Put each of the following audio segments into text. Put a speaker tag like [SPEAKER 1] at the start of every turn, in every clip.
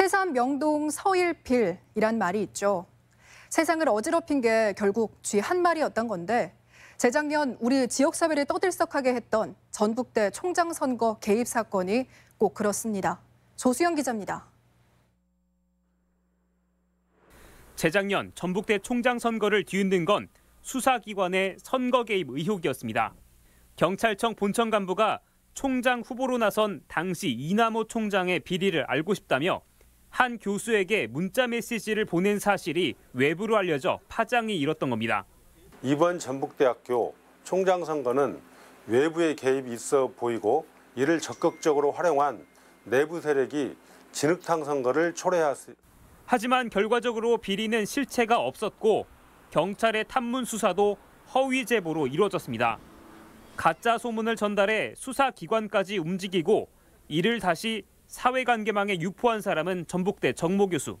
[SPEAKER 1] 태산 명동 서일필이란 말이 있죠. 세상을 어지럽힌 게 결국 쥐 한 마리였던 건데 재작년 우리 지역사회를 떠들썩하게 했던 전북대 총장 선거 개입 사건이 꼭 그렇습니다. 조수영 기자입니다.
[SPEAKER 2] 재작년 전북대 총장 선거를 뒤흔든 건 수사기관의 선거 개입 의혹이었습니다. 경찰청 본청 간부가 총장 후보로 나선 당시 이남호 총장의 비리를 알고 싶다며 한 교수에게 문자 메시지를 보낸 사실이
[SPEAKER 3] 외부로 알려져 파장이 일었던 겁니다. 이번 전북대학교 총장 선거는 외부의 개입이 있어 보이고 이를 적극적으로 활용한 내부 세력이 진흙탕 선거를 초래하였습
[SPEAKER 2] 하지만 결과적으로 비리는 실체가 없었고 경찰의 탐문 수사도 허위 제보로 이루어졌습니다. 가짜 소문을 전달해 수사기관까지 움직이고 이를 다시 사회관계망에 유포한 사람은 전북대 정모 교수.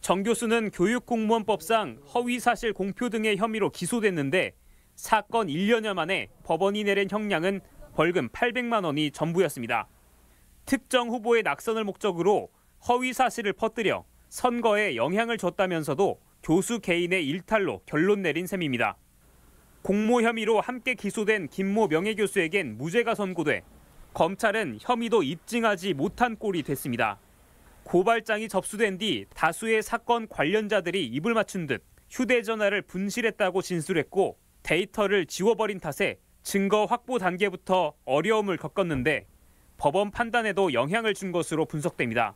[SPEAKER 2] 정 교수는 교육공무원법상 허위사실 공표 등의 혐의로 기소됐는데 사건 1년여 만에 법원이 내린 형량은 벌금 800만 원이 전부였습니다. 특정 후보의 낙선을 목적으로 허위사실을 퍼뜨려 선거에 영향을 줬다면서도 교수 개인의 일탈로 결론 내린 셈입니다. 공모 혐의로 함께 기소된 김모 명예교수에겐 무죄가 선고돼 검찰은 혐의도 입증하지 못한 꼴이 됐습니다. 고발장이 접수된 뒤 다수의 사건 관련자들이 입을 맞춘 듯 휴대전화를 분실했다고 진술했고 데이터를 지워버린 탓에 증거 확보 단계부터 어려움을 겪었는데 법원 판단에도 영향을 준 것으로 분석됩니다.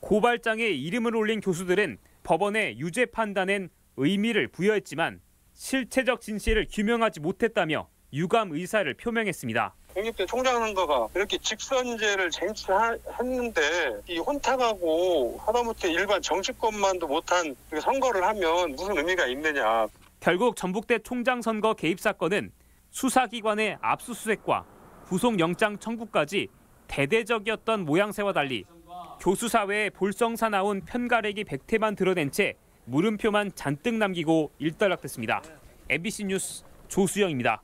[SPEAKER 2] 고발장에 이름을 올린 교수들은 법원의 유죄 판단엔 의미를 부여했지만 실체적 진실을 규명하지 못했다며 유감 의사를 표명했습니다.
[SPEAKER 3] 독립된 총장선거가 이렇게 직선제를 쟁취했는데 이 혼탁하고 하다못해 일반 정치권만도 못한 그 선거를 하면 무슨 의미가 있느냐.
[SPEAKER 2] 결국 전북대 총장 선거 개입 사건은 수사기관의 압수수색과 구속영장 청구까지 대대적이었던 모양새와 달리 교수사회의 볼성사 나온 편가래기 백태만 드러낸 채 물음표만
[SPEAKER 1] 잔뜩 남기고 일단락됐습니다. MBC 뉴스 조수영입니다.